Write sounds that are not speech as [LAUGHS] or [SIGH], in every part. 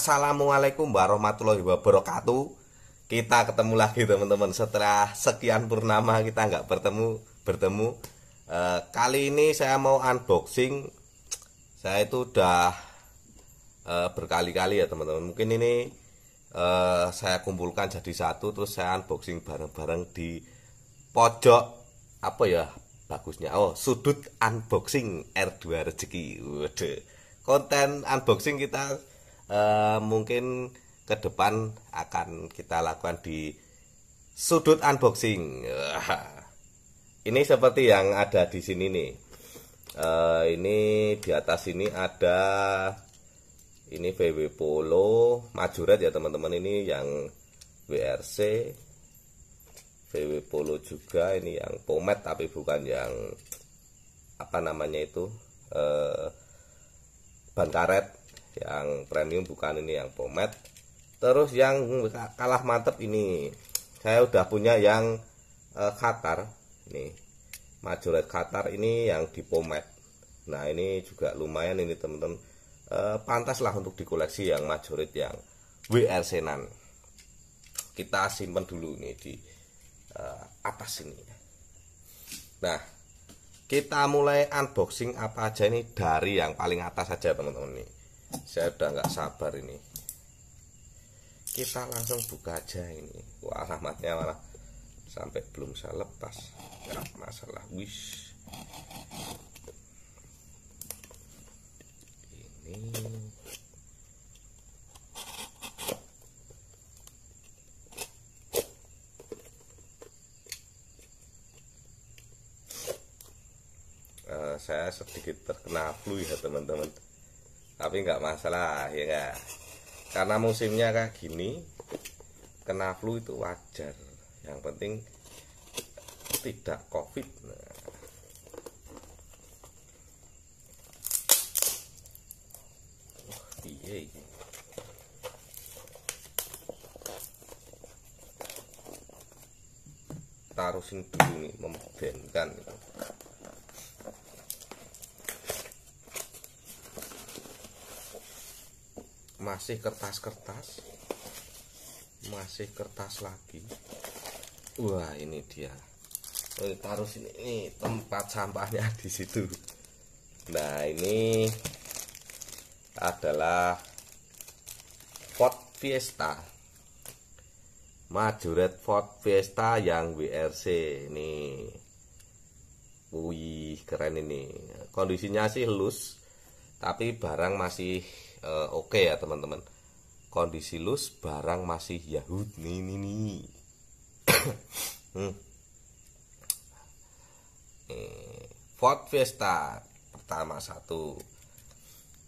Assalamualaikum warahmatullahi wabarakatuh Kita ketemu lagi teman-teman Setelah sekian purnama kita nggak bertemu bertemu e, Kali ini saya mau unboxing Saya itu udah e, berkali-kali ya teman-teman Mungkin ini e, saya kumpulkan jadi satu Terus saya unboxing bareng-bareng di pojok Apa ya bagusnya Oh sudut unboxing R2 Rezeki Waduh konten unboxing kita Eh, mungkin ke depan akan kita lakukan di sudut unboxing. [LAUGHS] Ini seperti yang ada di sini nih. Uh, ini di atas ini ada ini VW Polo Majurat ya teman-teman ini yang WRC VW Polo juga ini yang pomet tapi bukan yang apa namanya itu eh, ban karet yang premium bukan ini yang pomade terus yang kalah mantep ini saya udah punya yang uh, Qatar nih majoret Qatar ini yang di pomade nah ini juga lumayan ini temen-temen e, eh, pantas lah untuk dikoleksi yang majorit yang WR Senan kita simpan dulu nih di e, atas ini nah kita mulai unboxing apa aja ini dari yang paling atas saja teman-teman nih saya udah nggak sabar ini kita langsung buka aja ini wah alamatnya malah sampai belum saya lepas nggak masalah wish ini eh, saya sedikit terkena flu ya teman-teman tapi nggak masalah ya kan karena musimnya kayak gini kena flu itu wajar yang penting tidak covid nah. taruh sini taruhin dulu nih membenkan masih kertas-kertas masih kertas lagi wah ini dia oh, taruh sini ini tempat sampahnya di situ nah ini adalah Ford Fiesta majuret Ford Fiesta yang WRC ini wih keren ini kondisinya sih lus, tapi barang masih Eh, oke okay ya teman-teman kondisi lus barang masih Yahud nih nih nih [COUGHS] hmm. eh, Ford Fiesta pertama satu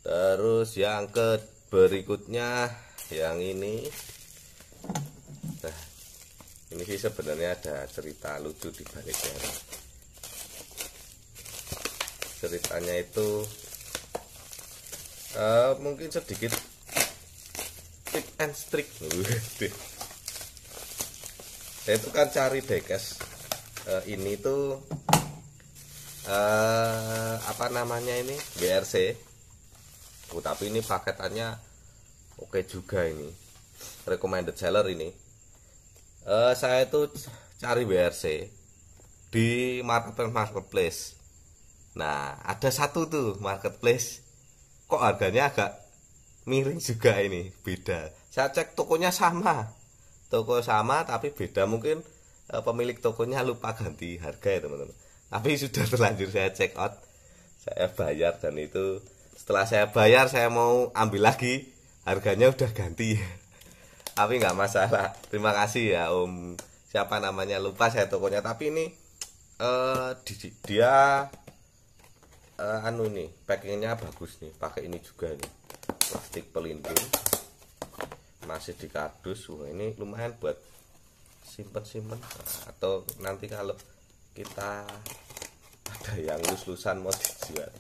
terus yang ke berikutnya yang ini nah ini sih sebenarnya ada cerita lucu di baliknya ceritanya itu uh, mungkin sedikit tip and trick saya [LAUGHS] itu kan cari dekes uh, eh, ini tuh uh, apa namanya ini BRC oh, tapi ini paketannya oke okay juga ini recommended seller ini uh, saya itu cari BRC di marketplace marketplace nah ada satu tuh marketplace kok harganya agak miring juga ini beda saya cek tokonya sama toko sama tapi beda mungkin e, pemilik tokonya lupa ganti harga ya teman-teman tapi [LAUGHS] sudah terlanjur saya check out saya bayar dan itu setelah saya bayar saya mau ambil lagi harganya udah ganti [LAUGHS] tapi nggak masalah terima kasih ya om siapa namanya lupa saya tokonya tapi ini eh, dia uh, anu ini packingnya bagus nih pakai ini juga nih plastik pelindung masih di kardus wah ini lumayan buat simpen-simpen atau nanti kalau kita ada yang lus-lusan mau dijual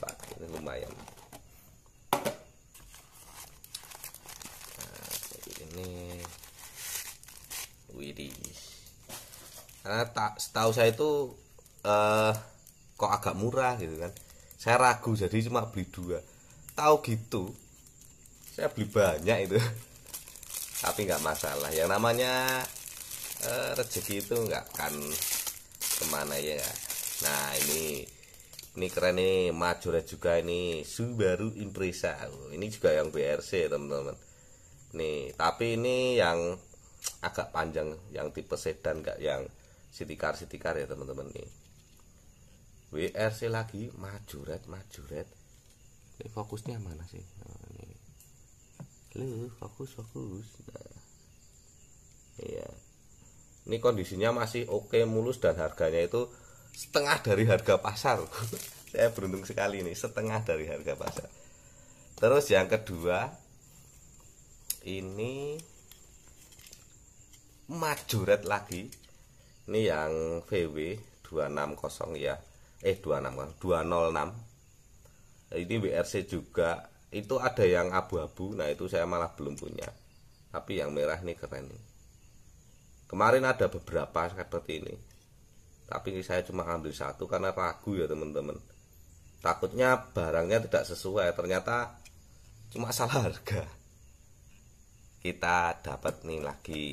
pakai ini lumayan nah, ini widih karena tak setahu saya itu uh, eh, kok agak murah gitu kan saya ragu jadi cuma beli dua tahu gitu saya beli banyak itu [LAUGHS] tapi nggak masalah yang namanya eh, rezeki itu nggak akan kemana ya nah ini ini keren nih Majora juga ini Subaru Impreza ini juga yang BRC teman-teman nih tapi ini yang agak panjang yang tipe sedan nggak yang city car city car ya teman-teman nih WRC lagi majuret majuret ini fokusnya mana sih oh, ini lu fokus fokus nah, iya ini kondisinya masih oke mulus dan harganya itu setengah dari harga pasar [LAUGHS] saya beruntung sekali nih setengah dari harga pasar terus yang kedua ini majuret lagi ini yang VW 260 ya eh 26 206 eh, ini WRC juga itu ada yang abu-abu nah itu saya malah belum punya tapi yang merah ini keren nih kemarin ada beberapa seperti ini tapi saya cuma ambil satu karena ragu ya teman-teman takutnya barangnya tidak sesuai ternyata cuma salah harga kita dapat nih lagi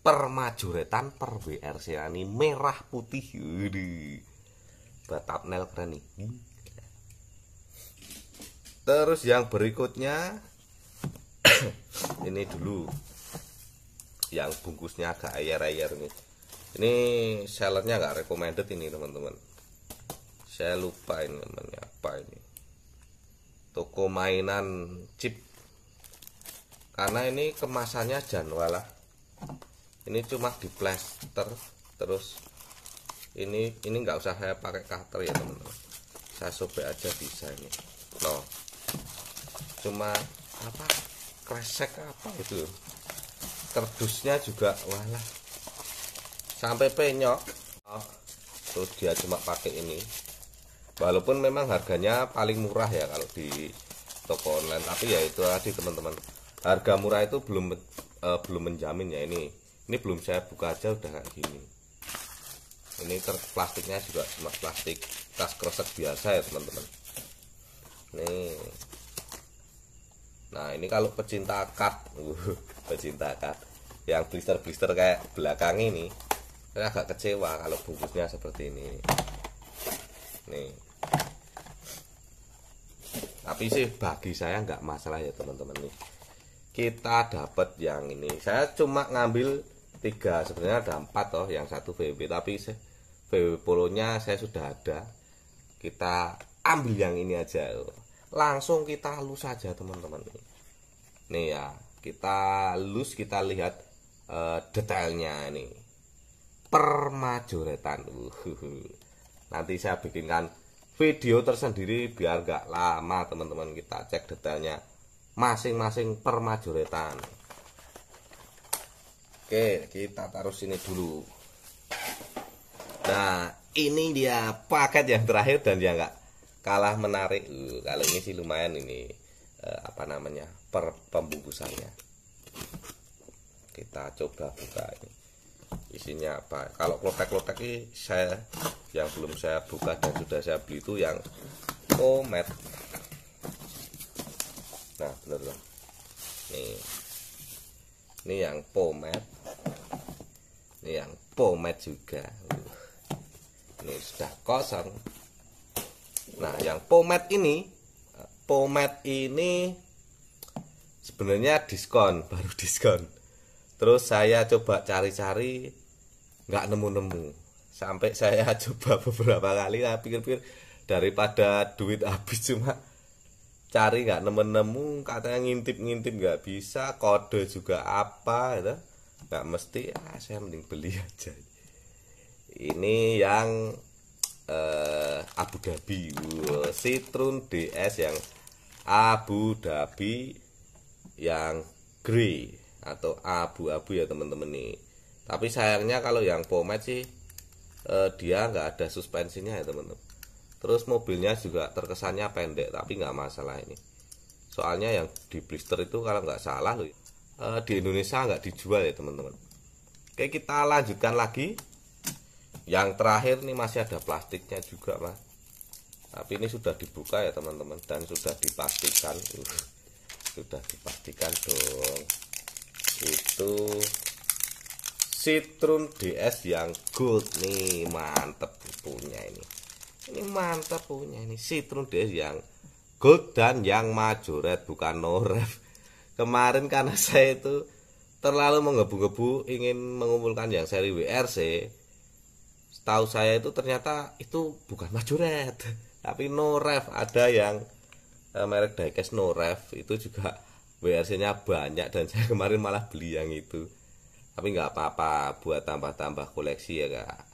permajuretan per WRC ini merah putih Udah buat thumbnail keren nih hmm. terus yang berikutnya [COUGHS] ini dulu yang bungkusnya agak ayer-ayer nih ini sellernya nggak recommended ini teman-teman saya lupa ini namanya apa ini toko mainan chip karena ini kemasannya janwalah ini cuma di plaster terus ini ini nggak usah saya pakai cutter ya teman-teman saya sobek aja bisa ini loh cuma apa kresek apa itu kerdusnya juga walah sampai penyok oh, tuh dia cuma pakai ini walaupun memang harganya paling murah ya kalau di toko online tapi ya itu tadi teman-teman harga murah itu belum eh, belum menjamin ya ini ini belum saya buka aja udah kayak gini ini terplastiknya plastiknya juga cuma plastik tas kresek biasa ya teman-teman nih nah ini kalau pecinta cut uh, [LAUGHS] pecinta cut yang blister-blister kayak belakang ini saya agak kecewa kalau bungkusnya seperti ini nih tapi sih bagi saya nggak masalah ya teman-teman nih kita dapat yang ini saya cuma ngambil tiga sebenarnya ada empat toh yang satu VB tapi sih VW nya saya sudah ada kita ambil yang ini aja langsung kita lus saja teman-teman nih ya kita lus kita lihat uh, detailnya ini permajoretan uh, nanti saya bikinkan video tersendiri biar gak lama teman-teman kita cek detailnya masing-masing permajoretan oke kita taruh sini dulu Nah, ini dia paket yang terakhir dan dia nggak kalah menarik. Uh, kalau ini sih lumayan ini uh, apa namanya per pembungkusannya. Kita coba buka ini. Isinya apa? Kalau klotek-klotek ini saya yang belum saya buka dan sudah saya beli itu yang komet. Nah, benar loh. Nih. Ini yang pomet. Ini yang pomet juga. Loh, sudah kosong. Nah, yang pomade ini, pomade ini sebenarnya diskon, [LAUGHS] baru diskon. Terus saya coba cari-cari nggak nemu-nemu. Sampai saya [LAUGHS] coba beberapa kali, saya pikir-pikir daripada duit habis cuma cari nggak nemu-nemu katanya ngintip-ngintip nggak bisa kode juga apa gitu nggak mesti ah saya mending beli [LAUGHS] aja ini yang uh, Abu Dhabi sitrun Citroen DS yang Abu Dhabi yang grey atau abu-abu ya teman-teman nih tapi sayangnya kalau yang pomade sih eh, dia nggak ada suspensinya ya teman-teman terus mobilnya juga terkesannya pendek tapi nggak masalah ini soalnya yang di blister itu kalau nggak salah loh eh, di Indonesia nggak dijual ya teman-teman Oke kita lanjutkan lagi yang terakhir ini masih ada plastiknya juga mas tapi ini sudah dibuka ya teman-teman dan sudah dipastikan uh, [LAUGHS] sudah dipastikan dong itu Citrun DS yang gold nih mantep punya ini ini mantap punya ini Citrun DS yang gold dan yang majoret bukan noref [LAUGHS] kemarin karena [LAUGHS] saya itu terlalu menggebu-gebu ingin mengumpulkan yang seri WRC setahu saya itu ternyata itu bukan majuret [LAUGHS] tapi no ref ada yang e, merek diecast no ref itu juga WRC nya banyak dan [LAUGHS] saya kemarin malah beli yang itu tapi nggak apa-apa buat tambah-tambah koleksi ya kak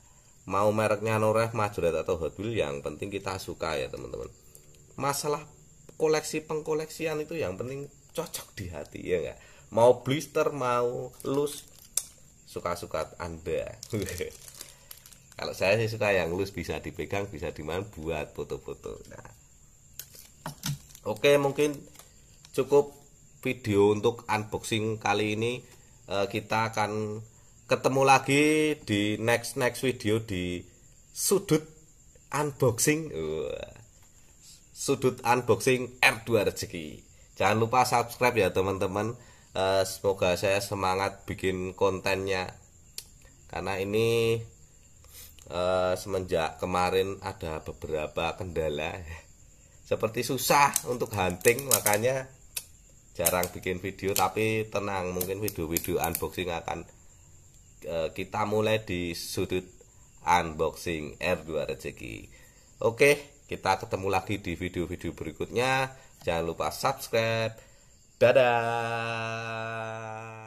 mau mereknya no ref majuret atau Hot wheel yang penting kita suka ya teman-teman masalah koleksi pengkoleksian itu yang penting cocok di hati ya nggak mau blister mau loose suka-suka anda [LAUGHS] kalau saya sih suka yang loose bisa dipegang bisa diman buat foto-foto nah. oke mungkin cukup video untuk unboxing kali ini e, kita akan ketemu lagi di next next video di sudut unboxing uh, sudut unboxing R2 rezeki jangan lupa subscribe ya teman-teman eh, semoga saya semangat bikin kontennya karena ini Eh, semenjak kemarin ada beberapa kendala [LAUGHS] seperti susah untuk hunting makanya jarang bikin video tapi tenang mungkin video-video unboxing akan e, kita mulai di sudut unboxing R2 rezeki oke kita ketemu lagi di video-video berikutnya jangan lupa subscribe dadah